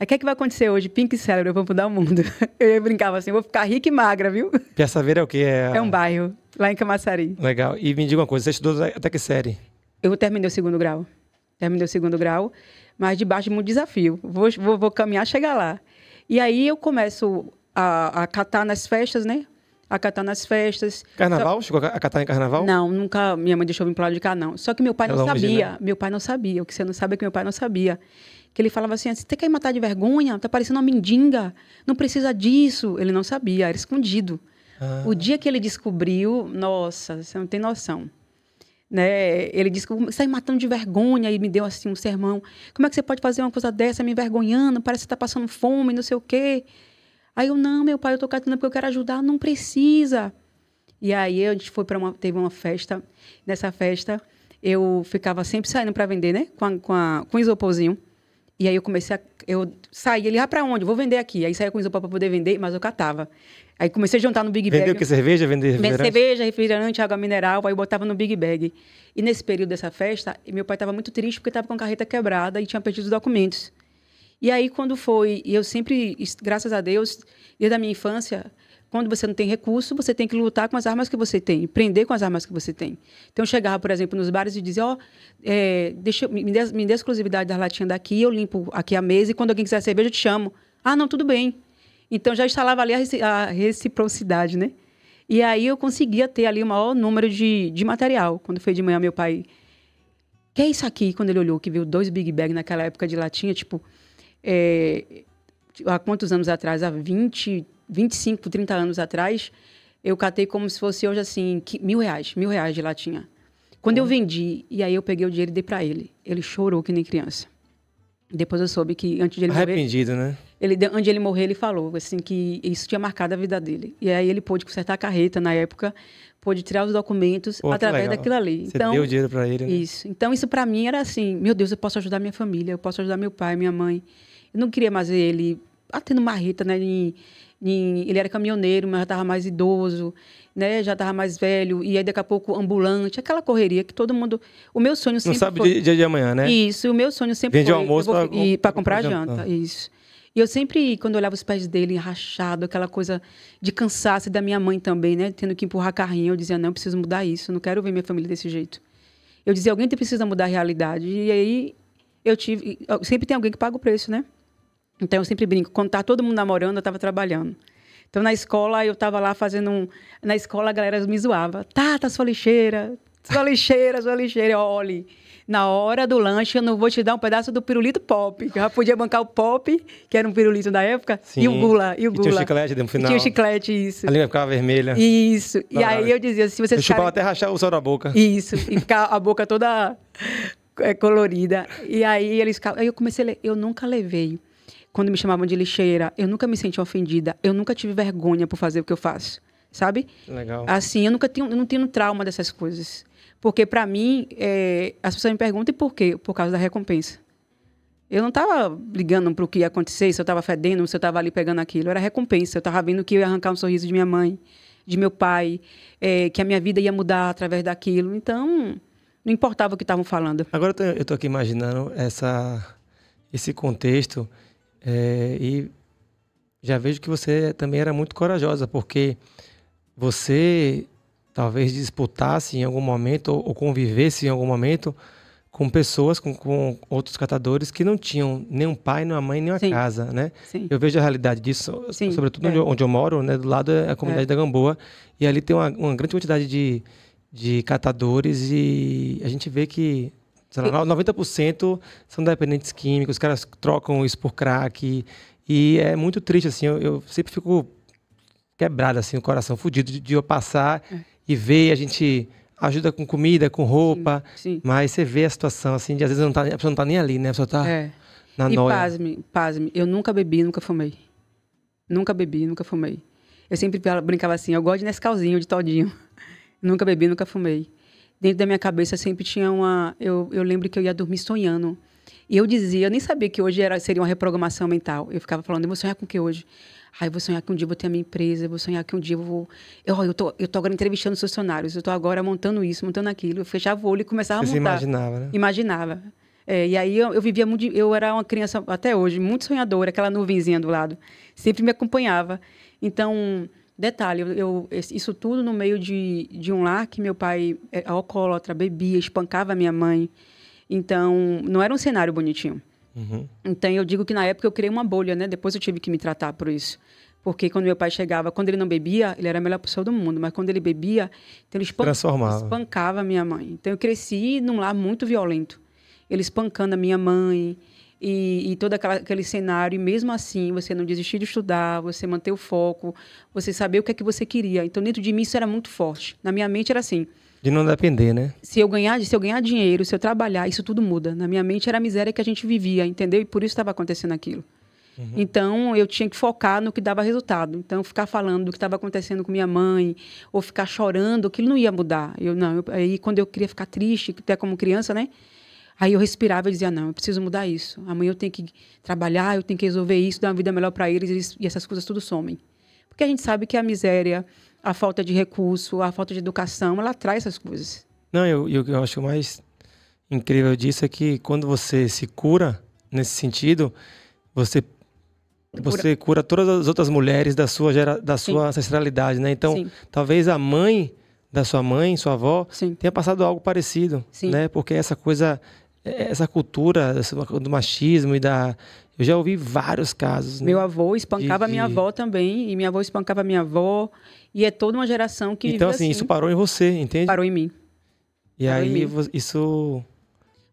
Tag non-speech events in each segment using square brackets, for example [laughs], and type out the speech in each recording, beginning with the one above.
É, o que é que vai acontecer hoje? Pink Cérebro, eu vou mudar o mundo. [laughs] Eu brincava assim, vou ficar rica e magra, viu? Piaçaveira [laughs] é o quê? É, é um bairro, lá em Camaçari. Legal. E me diga uma coisa, você estudou até que série? Eu terminei o segundo grau. Terminei o segundo grau, mas debaixo de muito desafio. Vou, vou, vou caminhar, chegar lá. E aí eu começo a, a catar nas festas, né? a catar nas festas. Carnaval? Só... Chegou a catar em carnaval? Não, nunca. Minha mãe deixou eu vir para lado de cá, não. Só que meu pai é não longe, sabia. Né? Meu pai não sabia. O que você não sabe é que meu pai não sabia que ele falava assim, ah, você que ir matar de vergonha? Tá parecendo uma mendiga, não precisa disso. Ele não sabia, era escondido. Ah. O dia que ele descobriu, nossa, você não tem noção. Né? Ele disse que está matando de vergonha e me deu assim um sermão. Como é que você pode fazer uma coisa dessa me envergonhando? Parece que está passando fome, não sei o quê. Aí eu, não, meu pai, eu estou cantando porque eu quero ajudar. Não precisa. E aí a gente foi para uma, teve uma festa. Nessa festa eu ficava sempre saindo para vender, né? Com, a, com, a, com isoporzinho. E aí eu comecei a. Eu saí ele, ah, pra onde? Vou vender aqui. Aí saí com isso pra poder vender, mas eu catava. Aí comecei a juntar no Big Bag. Vendeu o que? Cerveja? vender refrigerante? Cerveja, refrigerante, água mineral, aí eu botava no Big Bag. E nesse período dessa festa, meu pai estava muito triste porque estava com a carreta quebrada e tinha perdido os documentos. E aí, quando foi, e eu sempre, graças a Deus, desde a minha infância, quando você não tem recurso, você tem que lutar com as armas que você tem, prender com as armas que você tem. Então, eu chegava, por exemplo, nos bares e dizia: Ó, oh, é, deixa, me, dê, me dê a exclusividade da latinha daqui, eu limpo aqui a mesa e quando alguém quiser cerveja, eu te chamo. Ah, não, tudo bem. Então, já instalava ali a, reciprocidade, né? E aí eu conseguia ter ali o maior número de, de material. Quando foi de manhã, meu pai. Que é isso aqui? Quando ele olhou, que viu dois Big Bag naquela época de latinha, tipo. É, há quantos anos atrás? Há 20, 25, 30 anos atrás, eu catei como se fosse hoje assim, mil reais, mil reais de latinha. Quando eu vendi, e aí eu peguei o dinheiro e dei para ele. Ele chorou que nem criança. Depois eu soube que antes de ele Arrependido, morrer... Arrependido, né? Ele, antes de ele morrer, ele falou assim que isso tinha marcado a vida dele. E aí ele pôde consertar a carreta na época, pôde tirar os documentos Pô, através legal. daquilo ali. Você então, deu dinheiro para ele, né? Isso. Então isso para mim era assim, meu Deus, eu posso ajudar minha família, eu posso ajudar meu pai, minha mãe. Eu não queria mais ver ele batendo marreta, né, em, em, ele era caminhoneiro, mas já estava mais idoso, né? Já estava mais velho. E aí, daqui a pouco, ambulante. Aquela correria que todo mundo... O meu sonho sempre Não sabe foi... dia de amanhã, né? Isso. O meu sonho sempre Vende foi... Vende almoço para comprar janta. janta. Isso. E eu sempre, quando olhava os pés dele rachado, aquela coisa de cansaço da minha mãe também, né? Tendo que empurrar carrinho, eu dizia, não, eu preciso mudar isso, não quero ver minha família desse jeito. Eu dizia, alguém precisa mudar a realidade. E aí eu tive. Sempre tem alguém que paga o preço, né? Então eu sempre brinco, quando tá todo mundo namorando, eu estava trabalhando. Então na escola eu estava lá fazendo um, na escola a galera me zoava. Tata, tá, tá sua lixeira, sua lixeira, sua lixeira, olhe. Na hora do lanche, eu não vou te dar um pedaço do pirulito pop. eu já podia bancar o pop, que era um pirulito da época, Sim. e o gula. E o gula. E tinha o chiclete no final. E tinha o chiclete, isso. A língua ficava vermelha. Isso. e aí eu dizia, se vocês. Eu chupava até rachar o sol da boca. Isso. E ficar a boca toda eh, colorida. E aí eles. Aí eu comecei a ler. Eu nunca levei quando me chamavam de lixeira, eu nunca me senti ofendida. Eu nunca tive vergonha por fazer o que eu faço, sabe? Legal. Assim, eu nunca tenho, eu não tenho trauma dessas coisas. Porque, para mim, é, as pessoas me perguntam por quê? Por causa da recompensa. Eu não estava ligando para o que ia acontecer, se eu estava fedendo, se eu estava ali pegando aquilo. Era recompensa. Eu estava vendo que eu ia arrancar um sorriso de minha mãe, de meu pai, é, que a minha vida ia mudar através daquilo. Então, não importava o que estavam falando. Agora eu estou aqui imaginando essa, esse contexto é, e já vejo que você também era muito corajosa, porque você talvez disputasse em algum momento ou convivesse em algum momento com pessoas, com, com outros catadores que não tinham nem um pai, nem uma mãe, nem uma Sim. casa, né? Sim. Eu vejo a realidade disso, Sim, sobretudo é. onde, eu, onde, eu, moro, né? Do lado é a comunidade é. da Gamboa. E ali tem uma, uma grande quantidade de, de catadores e a gente vê que Sei lá, 90% são dependentes químicos, os caras trocam isso por crack. E é muito triste, assim. Eu, eu sempre fico quebrado, assim, o coração fudido de, de eu passar é. e ver a gente ajuda com comida, com roupa, sim, sim. mas você vê a situação assim, de às vezes não tá, a pessoa não tá nem ali, né? A pessoa tá é. na e noia. E pasme, pasme, eu nunca bebi, nunca fumei. Nunca bebi, nunca fumei. Eu sempre brincava assim, eu gosto de Nescauzinho, de todinho. [laughs] nunca bebi, nunca fumei dentro da minha cabeça sempre tinha uma. Eu, eu lembro que eu ia dormir sonhando. E eu dizia, eu nem sabia que hoje era, seria uma reprogramação mental. Eu ficava falando, eu vou sonhar com o que hoje? Ah, eu vou sonhar que um dia eu vou ter a minha empresa, eu vou sonhar que um dia eu vou. Eu, eu, tô, eu tô agora entrevistando os funcionários, eu tô agora montando isso, montando aquilo. Eu fechava o olho e começava Você a montar. Você imaginava, né? Imaginava. É, e aí eu, eu, vivia muito. Eu era uma criança, até hoje, muito sonhadora, aquela nuvenzinha do lado. Sempre me acompanhava. Então, Detalhe, eu, eu, isso tudo no meio de, de um lar que meu pai era é alcoólatra, bebia, espancava a minha mãe. Então, não era um cenário bonitinho. Uhum. Então, eu digo que na época eu criei uma bolha, né? Depois eu tive que me tratar por isso. Porque quando meu pai chegava, quando ele não bebia, ele era a melhor pessoa do mundo. Mas quando ele bebia, então ele espancava a minha mãe. Então, eu cresci num lar muito violento. Ele espancando a minha mãe, e, e todo aquela, aquele cenário, e mesmo assim você não desistir de estudar, você manter o foco, você saber o que é que você queria. Então, dentro de mim, isso era muito forte. Na minha mente era assim. De não depender, né? Se eu ganhar, se eu ganhar dinheiro, se eu trabalhar, isso tudo muda. Na minha mente era a miséria que a gente vivia, entendeu? E por isso estava acontecendo aquilo. Uhum. Então, eu tinha que focar no que dava resultado. Então, ficar falando do que estava acontecendo com minha mãe, ou ficar chorando, aquilo não ia mudar. Eu não, eu, aí quando eu queria ficar triste, até como criança, né? Aí eu respirava e dizia: não, eu preciso mudar isso. Amanhã eu tenho que trabalhar, eu tenho que resolver isso, dar uma vida melhor para eles, e essas coisas tudo somem. Porque a gente sabe que a miséria, a falta de recurso, a falta de educação, ela traz essas coisas. Não, eu, eu, eu acho mais incrível disso é que quando você se cura nesse sentido, você você cura, todas as outras mulheres da sua gera, da sua ancestralidade, né? Então, Sim. talvez a mãe da sua mãe, sua avó, Sim. tenha passado algo parecido, né? Porque essa coisa é, essa cultura do machismo e da. Eu já ouvi vários casos. Né? Meu avô espancava de, de... minha avó também, e minha avó espancava minha avó, e é toda uma geração que. Então, assim, assim, isso assim. parou em você, entende? Parou em mim. E parou aí, mim. isso.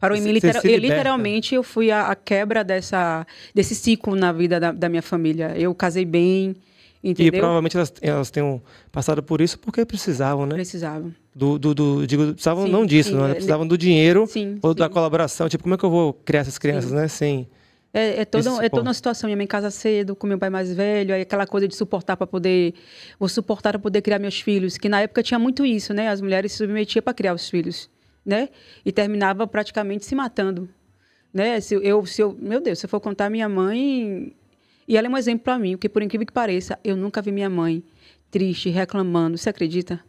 Parou em mim, literal, eu, literalmente, eu fui a, a, quebra dessa, desse ciclo na vida da, da minha família. Eu casei bem, Entendeu? E provavelmente elas, elas tenham passado por isso porque precisavam, né? Precisavam. Do, do, do digo, precisavam sim, não disso, sim, não, né? É, precisavam do dinheiro sim, ou da colaboração. Tipo, como é que eu vou criar essas crianças, né? Sim. É, é, toda, é toda uma situação. Minha mãe casa cedo, com meu pai mais velho, aí aquela coisa de suportar para poder. Vou suportar para poder criar meus filhos. Que na época tinha muito isso, né? As mulheres se submetiam para criar os filhos, né? E terminava praticamente se matando. Né? Se eu, se eu, meu Deus, se eu for contar minha mãe, e ela é um exemplo para mim, porque por incrível que pareça, eu nunca vi minha mãe triste, reclamando. Você acredita?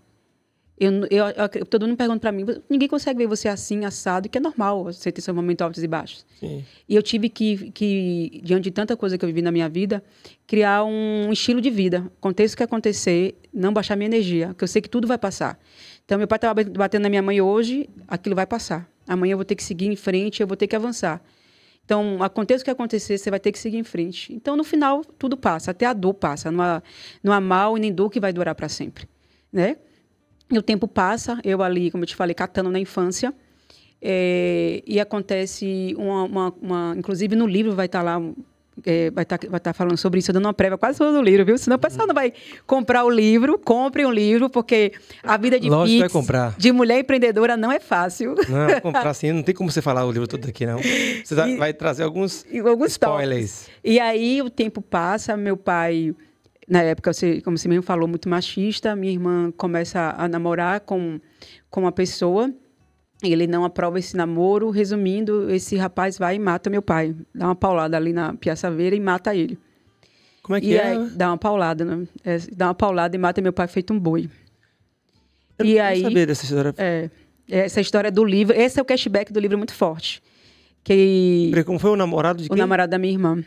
Eu, eu, eu, todo mundo pergunta para mim, ninguém consegue ver você assim, assado, que é normal você ter seu momento altos e baixos. Sim. E eu tive que, que, diante de tanta coisa que eu vivi na minha vida, criar um estilo de vida. Aconteça o que acontecer, não baixar minha energia, porque eu sei que tudo vai passar. Então, meu pai estava batendo na minha mãe hoje, aquilo vai passar. Amanhã eu vou ter que seguir em frente, eu vou ter que avançar. Então, aconteça o que acontecer, você vai ter que seguir em frente. Então, no final, tudo passa, até a dor passa. Não há, não há mal e nem dor que vai durar para sempre, né? E o tempo passa, eu ali, como eu te falei, catando na infância. É, e acontece uma, uma, uma, Inclusive, no livro vai estar tá lá é, vai estar tá, vai tá falando sobre isso, dando uma prévia quase todo o livro, viu? Senão o pessoal não vai comprar o livro, compre um livro, porque a vida de Lógico comprar. de mulher empreendedora não é fácil. Não, comprar [laughs] sim, não tem como você falar o livro todo aqui, não. Você tá, e, vai trazer alguns, alguns spoilers. Tops. E aí o tempo passa, meu pai na época, como você mesmo falou, muito machista. Minha irmã começa a namorar com, com uma pessoa ele não aprova esse namoro. Resumindo, esse rapaz vai e mata meu pai. Dá uma paulada ali na Piaça Vera e mata ele. Como é que e é? dá uma paulada, né? É, dá uma paulada e mata meu pai feito um boi. Eu e não aí, saber dessa história. É, essa história do livro. Esse é o cashback do livro muito forte. Que. Como foi o namorado de quem? O namorado da minha irmã.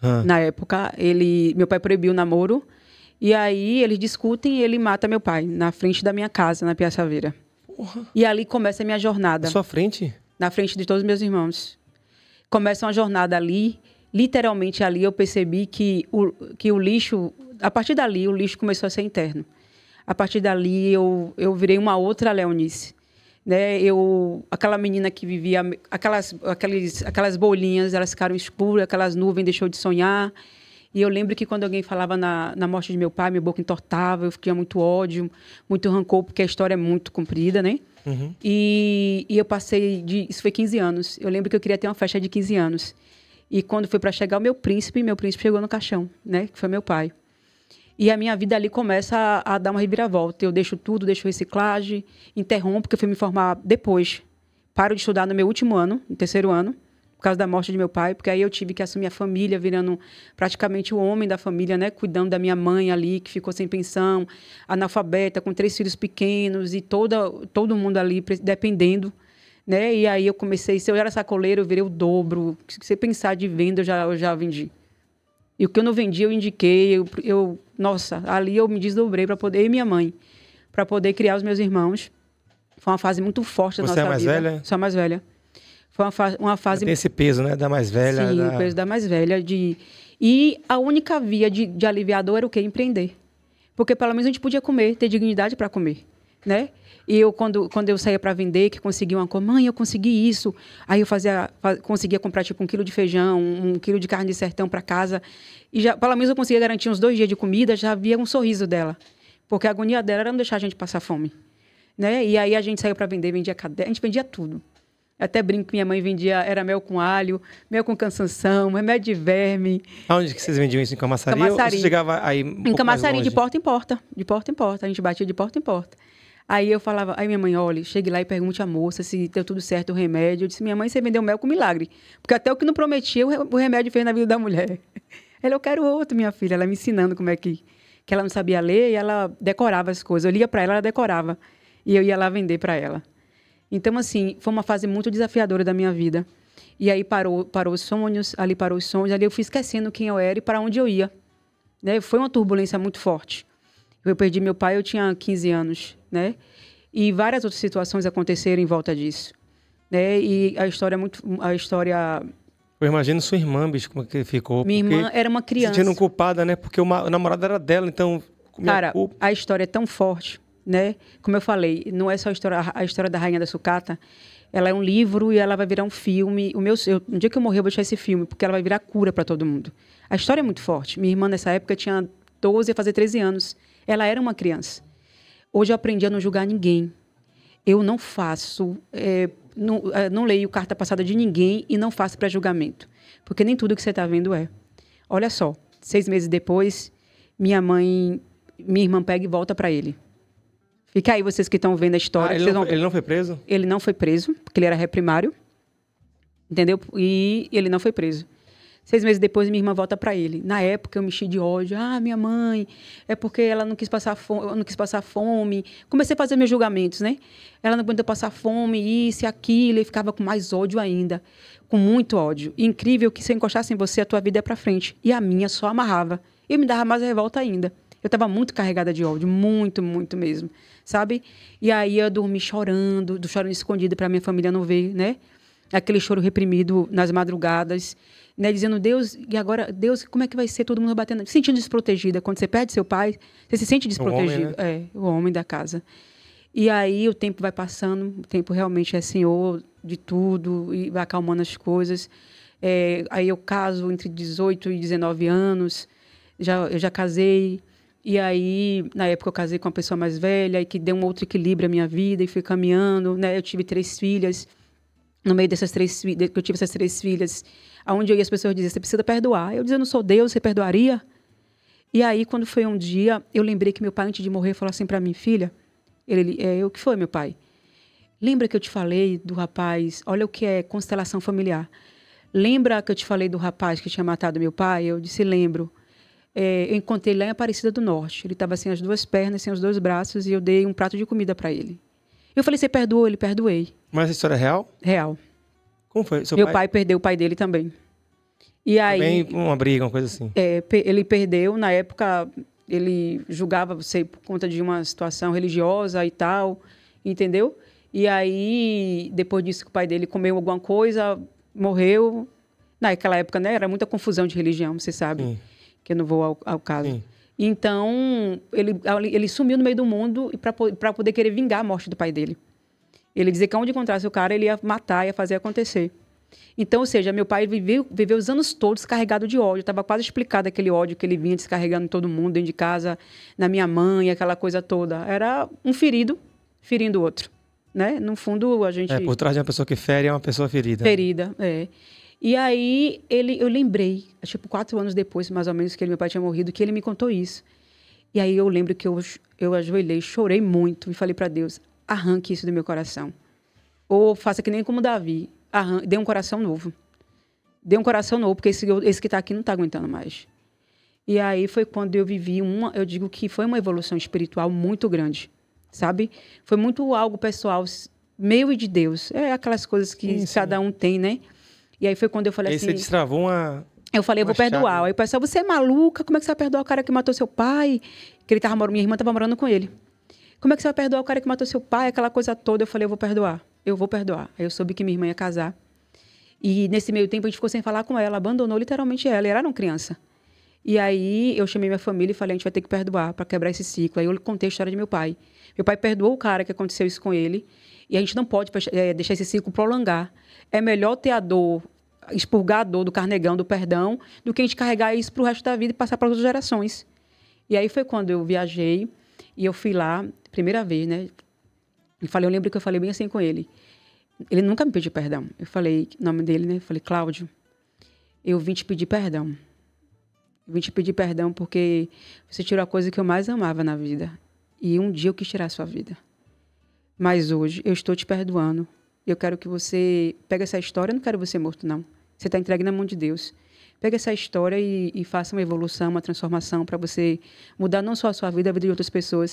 Ah. Na época, ele, meu pai proibiu o namoro. E aí eles discutem e ele mata meu pai na frente da minha casa, na Piaça Vera. Porra. E ali começa a minha jornada. Na sua frente? Na frente de todos os meus irmãos. Começa uma jornada ali. Literalmente ali eu percebi que o, que o lixo, a partir dali, o lixo começou a ser interno. A partir dali eu, eu virei uma outra Leonice. Né, eu, aquela menina que vivia, aquelas, aqueles, aquelas bolinhas, elas ficaram escuras, aquelas nuvens deixou de sonhar. E eu lembro que quando alguém falava na, na morte de meu pai, minha boca entortava, eu tinha muito ódio, muito rancor, porque a história é muito comprida, né? Uhum. E, e eu passei de. Isso foi 15 anos. Eu lembro que eu queria ter uma festa de 15 anos. E quando foi para chegar o meu príncipe, meu príncipe chegou no caixão, né? Que foi meu pai. E a minha vida ali começa a, a, dar uma reviravolta. Eu deixo tudo, deixo reciclagem, interrompo, porque eu fui me formar depois. Paro de estudar no meu último ano, no terceiro ano por causa da morte de meu pai, porque aí eu tive que assumir a família, virando praticamente o homem da família, né? Cuidando da minha mãe ali, que ficou sem pensão, analfabeta, com três filhos pequenos e toda, todo mundo ali dependendo. Né? E aí eu comecei, se eu era sacoleiro, eu virei o dobro. Se você pensar de venda, eu já, eu já vendi. E o que eu não vendi, eu indiquei. Eu, eu nossa, ali eu me desdobrei para poder, e minha mãe, para poder criar os meus irmãos. Foi uma fase muito forte da Você nossa é mais vida. velha? Sou a mais velha. Foi uma, fa uma fase. tem esse peso, né? Da mais velha. Sim, da... o peso da mais velha. De... E a única via de, de aliviador era o quê? Empreender. Porque pelo menos a gente podia comer, ter dignidade para comer, né? E eu, quando, quando eu saía para vender, que conseguia uma coisa, mãe, eu consegui isso. Aí eu fazia, faz, conseguia comprar, tipo, um quilo de feijão, um, um quilo de carne de sertão para casa. E já, pelo menos eu conseguia garantir uns dois dias de comida, já havia um sorriso dela. Porque a agonia dela era não deixar a gente passar fome. Né? E aí a gente saiu para vender, vendia caderno, a gente vendia tudo até brinco que minha mãe vendia, era mel com alho, mel com cansanção, remédio de verme. Aonde que vocês vendiam isso? Em Camaçari? Camaçari. Ou chegava aí um Em Camaçari, de porta em porta. De porta em porta. A gente batia de porta em porta. Aí eu falava, aí minha mãe, olha, chegue lá e pergunte à moça se deu tudo certo o remédio. Eu disse, minha mãe, você vendeu mel com milagre. Porque até o que não prometia, o remédio fez na vida da mulher. [laughs] Ela, eu quero outro, minha filha. Ela me ensinando como é que... Que ela não sabia ler e ela decorava as coisas. Eu lia para ela, ela decorava. E eu ia lá vender para ela. Então, assim, foi uma fase muito desafiadora da minha vida. E aí parou, parou os sonhos, ali parou os sonhos, ali eu fui esquecendo quem eu era e para onde eu ia. Né? Foi uma turbulência muito forte. Eu perdi meu pai, eu tinha 15 anos, né? E várias outras situações aconteceram em volta disso, né? E a história é muito a história eu imagino sua irmã, bicho, como é que ficou. Minha irmã era uma criança. Sentindo culpada, né? Porque o namorado era dela, então. Cara, culpa... a história é tão forte né? Como eu falei, não é só a história, a história da Rainha da Sucata. Ela é um livro e ela vai virar um filme. O meu, eu, dia que eu morrer, eu vou deixar esse filme, porque ela vai virar cura para todo mundo. A história é muito forte. Minha irmã, nessa época, tinha 12 a fazer 13 anos. Ela era uma criança. Hoje eu aprendi a não julgar ninguém. Eu não faço, é, não, é, não leio carta passada de ninguém e não faço pré-julgamento. Porque nem tudo que você está vendo é. Olha só, seis meses depois, minha mãe, minha irmã pega e volta para ele. Fica aí vocês que estão vendo a história. Ah, ele, não, vão... ele, não, foi preso? Ele não foi preso, porque ele era reprimário. Entendeu? E ele não foi preso. Seis meses depois, minha irmã volta para ele. Na época, eu me enchi de ódio. Ah, minha mãe, é porque ela não quis passar fome. Não quis passar fome. Comecei a fazer meus julgamentos, né? Ela não aguentou passar fome, isso e aquilo. E ficava com mais ódio ainda. Com muito ódio. incrível que se eu encostasse em você, a tua vida é para frente. E a minha só amarrava. E me dava mais revolta ainda. Eu estava muito carregada de ódio, muito, muito mesmo, sabe? E aí eu dormi chorando, do chorando escondido para minha família não ver, né? Aquele choro reprimido nas madrugadas, né? Dizendo, Deus, e agora, Deus, como é que vai ser todo mundo batendo? Sentindo desprotegida. Quando você perde seu pai, você se sente desprotegido. O homem, né? É, o homem da casa. E aí o tempo vai passando, o tempo realmente é senhor de tudo e vai acalmando as coisas. É, aí eu caso entre 18 e 19 anos, já, eu já casei, e aí, na época, eu casei com uma pessoa mais velha e que deu um outro equilíbrio à minha vida e fui caminhando, né? Eu tive três filhas. No meio dessas três filhas, que eu tive essas três filhas, aonde eu ia, as pessoas diziam: você precisa perdoar. Eu dizia: eu não sou Deus, você perdoaria? E aí, quando foi um dia, eu lembrei que meu pai, antes de morrer, falou assim para mim: filha, ele, é, eu que foi, meu pai? Lembra que eu te falei do rapaz? Olha o que é constelação familiar. Lembra que eu te falei do rapaz que tinha matado meu pai? Eu disse: lembro é, encontrei lá em Aparecida do Norte. Ele estava sem as duas pernas, sem os dois braços, e eu dei um prato de comida para ele. Eu falei, você perdoou? Ele, perdoei. Mas essa história é real? Real. Como foi? Seu Meu pai... pai perdeu o pai dele também. E aí... Também uma briga, uma coisa assim. É, ele perdeu, na época, ele julgava, sei, por conta de uma situação religiosa e tal, entendeu? E aí, depois disso que o pai dele comeu alguma coisa, morreu. Naquela época, né, era muita confusão de religião, você sabe. Sim que eu não vou ao, ao caso. Sim. Então, ele, ele sumiu no meio do mundo para poder querer vingar a morte do pai dele. Ele dizia que onde encontrasse o cara, ele ia matar, ia fazer acontecer. Então, ou seja, meu pai viveu, viveu os anos todos carregado de ódio. Estava quase explicado aquele ódio que ele vinha descarregando em todo mundo, dentro de casa, na minha mãe, aquela coisa toda. Era um ferido ferindo o outro. Né? No fundo, a gente... É, por trás de uma pessoa que fere, é uma pessoa ferida. Né? Ferida, é. E aí ele, eu lembrei, tipo quatro anos depois, mais ou menos, que ele, meu pai tinha morrido, que ele me contou isso. E aí eu lembro que eu, eu ajoelhei, chorei muito e falei para Deus: arranque isso do meu coração. Ou faça que nem como Davi, arranque, dê um coração novo. Dê um coração novo, porque esse, esse que está aqui não está aguentando mais. E aí foi quando eu vivi uma, eu digo que foi uma evolução espiritual muito grande, sabe? Foi muito algo pessoal, meio de Deus. É aquelas coisas que cada um tem, né? E aí foi quando eu falei assim. Aí você assim destravou uma. Eu falei, eu vou perdoar. Chave. Aí o pessoal, você é maluca? Como é que você vai perdoar o cara que matou seu pai? Que ele tava minha irmã tava morando com ele. Como é que você vai perdoar o cara que matou seu pai? Aquela coisa toda. Eu falei, eu vou perdoar. Eu vou perdoar. Aí eu soube que minha irmã ia casar. E nesse meio tempo a gente ficou sem falar com ela, abandonou literalmente ela. E ela era uma criança. E aí eu chamei minha família e falei, a gente vai ter que perdoar para quebrar esse ciclo. Aí eu contei a história de meu pai. Meu pai perdoou o cara que aconteceu isso com ele. E a gente não pode eh, deixar esse ciclo prolongar é melhor ter a dor, expurgar a dor do carnegão, do perdão, do que a gente carregar isso para o resto da vida e passar para outras gerações. E aí foi quando eu viajei e eu fui lá, primeira vez, né? falei, eu lembro que eu falei bem assim com ele. Ele nunca me pediu perdão. Eu falei, o nome dele, né? Eu falei, Cláudio, eu vim te pedir perdão. Eu vim te pedir perdão porque você tirou a coisa que eu mais amava na vida. E um dia eu quis tirar a sua vida. Mas hoje eu estou te perdoando eu quero que você pegue essa história, eu não quero você morto, não. Você está entregue na mão de Deus. Pegue essa história e, e faça uma evolução, uma transformação para você mudar não só a sua vida, a vida de outras pessoas.